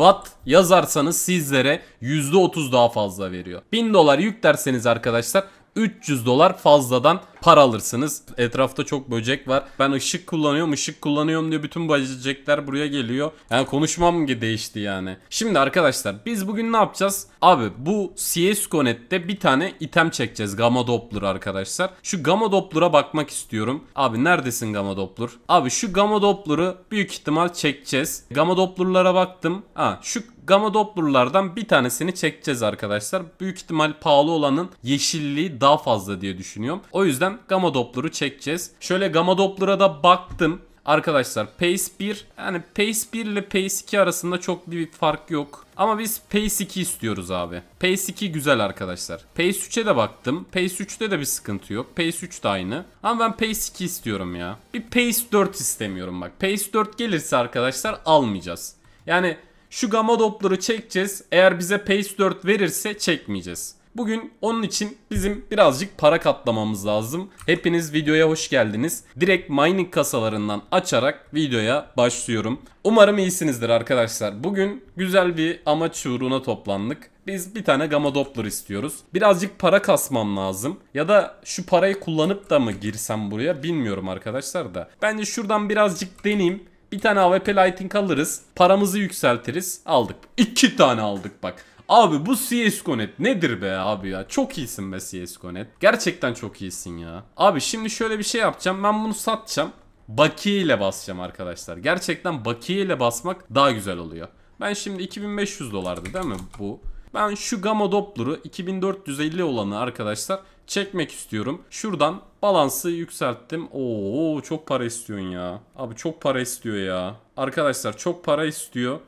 Watt yazarsanız sizlere %30 daha fazla veriyor. 1000 dolar yüklerseniz arkadaşlar 300 dolar fazladan para alırsınız. Etrafta çok böcek var. Ben ışık kullanıyorum ışık kullanıyorum diye bütün böcekler buraya geliyor. Yani konuşmam değişti yani. Şimdi arkadaşlar biz bugün ne yapacağız? Abi bu CSGO.net'te bir tane item çekeceğiz. Gamma Doppler arkadaşlar. Şu Gamma Doppler'a bakmak istiyorum. Abi neredesin Gamma Doppler? Abi şu Gamma Doppler'ı büyük ihtimal çekeceğiz. Gamma Doppler'lara baktım. Ha şu Gamma Doppler'lardan bir tanesini çekeceğiz arkadaşlar. Büyük ihtimal pahalı olanın yeşilliği daha fazla diye düşünüyorum. O yüzden yüzden gamma Doppler'ı çekeceğiz. Şöyle gamma Doppler'a da baktım. Arkadaşlar Pace 1 yani Pace 1 ile Pace 2 arasında çok bir fark yok. Ama biz Pace 2 istiyoruz abi. Pace 2 güzel arkadaşlar. Pace 3'e de baktım. Pace 3'te de bir sıkıntı yok. Pace 3 de aynı. Ama ben Pace 2 istiyorum ya. Bir Pace 4 istemiyorum bak. Pace 4 gelirse arkadaşlar almayacağız. Yani şu gamma dopları çekeceğiz. Eğer bize Pace 4 verirse çekmeyeceğiz. Bugün onun için bizim birazcık para katlamamız lazım. Hepiniz videoya hoş geldiniz. Direkt mining kasalarından açarak videoya başlıyorum. Umarım iyisinizdir arkadaşlar. Bugün güzel bir amaç uğruna toplandık. Biz bir tane gamma doppler istiyoruz. Birazcık para kasmam lazım. Ya da şu parayı kullanıp da mı girsem buraya bilmiyorum arkadaşlar da. Bence şuradan birazcık deneyeyim. Bir tane AWP Lighting alırız. Paramızı yükseltiriz. Aldık. İki tane aldık bak. Abi bu CSGO.net nedir be abi ya? Çok iyisin be CSGO.net. Gerçekten çok iyisin ya. Abi şimdi şöyle bir şey yapacağım. Ben bunu satacağım. Bakiye ile basacağım arkadaşlar. Gerçekten bakiye ile basmak daha güzel oluyor. Ben şimdi 2500 dolardı değil mi bu? Ben şu gamma Doppler'ı 2450 olanı arkadaşlar çekmek istiyorum. Şuradan balansı yükselttim. Oo çok para istiyorsun ya. Abi çok para istiyor ya. Arkadaşlar çok para istiyor.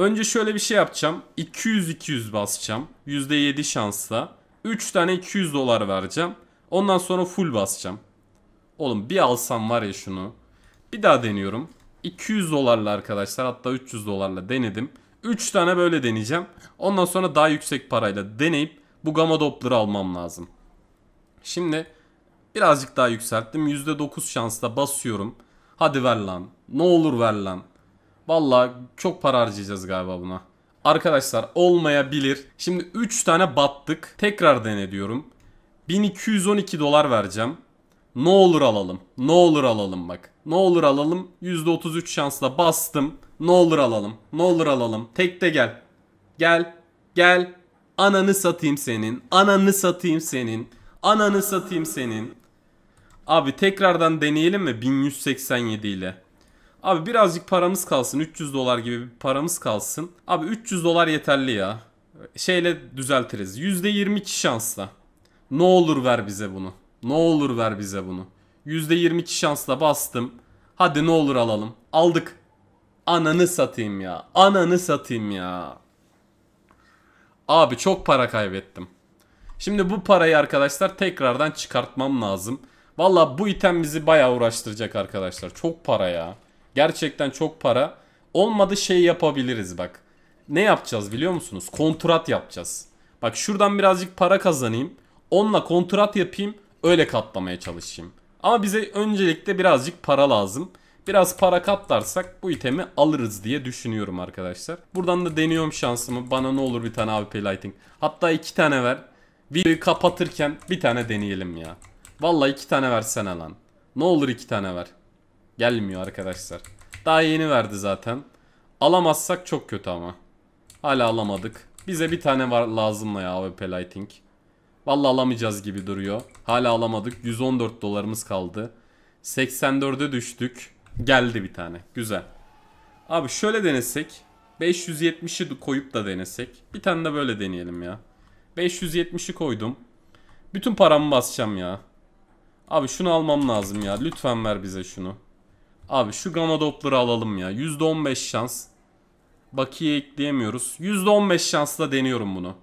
Önce şöyle bir şey yapacağım. 200-200 basacağım. %7 şansla. 3 tane 200 dolar vereceğim. Ondan sonra full basacağım. Oğlum bir alsam var ya şunu. Bir daha deniyorum. 200 dolarla arkadaşlar hatta 300 dolarla denedim. 3 tane böyle deneyeceğim. Ondan sonra daha yüksek parayla deneyip bu gamma doppler'ı almam lazım. Şimdi birazcık daha yükselttim. %9 şansla basıyorum. Hadi ver lan. Ne olur ver lan. Valla çok para harcayacağız galiba buna. Arkadaşlar olmayabilir. Şimdi 3 tane battık. Tekrar denediyorum. 1212 dolar vereceğim. Ne olur alalım. Ne olur alalım bak. Ne olur alalım. %33 şansla bastım. Ne olur alalım. Ne olur alalım. Tek de gel. Gel. Gel. Ananı satayım senin. Ananı satayım senin. Ananı satayım senin. Abi tekrardan deneyelim mi 1187 ile? Abi birazcık paramız kalsın. 300 dolar gibi bir paramız kalsın. Abi 300 dolar yeterli ya. Şeyle düzeltiriz. %22 şansla. Ne olur ver bize bunu. Ne olur ver bize bunu. %22 şansla bastım. Hadi ne olur alalım. Aldık. Ananı satayım ya. Ananı satayım ya. Abi çok para kaybettim. Şimdi bu parayı arkadaşlar tekrardan çıkartmam lazım. Valla bu item bizi baya uğraştıracak arkadaşlar. Çok para ya. Gerçekten çok para. Olmadı şey yapabiliriz bak. Ne yapacağız biliyor musunuz? Kontrat yapacağız. Bak şuradan birazcık para kazanayım. Onunla kontrat yapayım. Öyle katlamaya çalışayım. Ama bize öncelikle birazcık para lazım. Biraz para katlarsak bu itemi alırız diye düşünüyorum arkadaşlar. Buradan da deniyorum şansımı. Bana ne olur bir tane AWP Lighting. Hatta iki tane ver. Videoyu kapatırken bir tane deneyelim ya. Vallahi iki tane versene lan. Ne olur iki tane ver. Gelmiyor arkadaşlar. Daha yeni verdi zaten. Alamazsak çok kötü ama. Hala alamadık. Bize bir tane var lazım ya AWP Lighting. Valla alamayacağız gibi duruyor. Hala alamadık. 114 dolarımız kaldı. 84'e düştük. Geldi bir tane. Güzel. Abi şöyle denesek. 570'i koyup da denesek. Bir tane de böyle deneyelim ya. 570'i koydum. Bütün paramı basacağım ya. Abi şunu almam lazım ya. Lütfen ver bize şunu. Abi şu gamma Doppler'ı alalım ya. %15 şans. Bakiye ekleyemiyoruz. %15 şansla deniyorum bunu.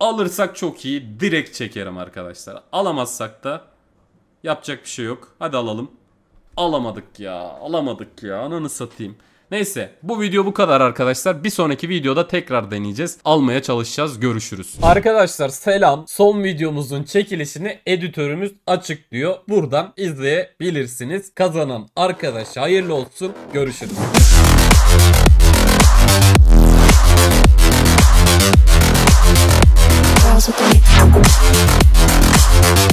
Alırsak çok iyi. Direkt çekerim arkadaşlar. Alamazsak da yapacak bir şey yok. Hadi alalım. Alamadık ya. Alamadık ya. Ananı satayım. Neyse bu video bu kadar arkadaşlar. Bir sonraki videoda tekrar deneyeceğiz. Almaya çalışacağız. Görüşürüz. Arkadaşlar selam. Son videomuzun çekilişini editörümüz açıklıyor. Buradan izleyebilirsiniz. Kazanan arkadaş hayırlı olsun. Görüşürüz. with me.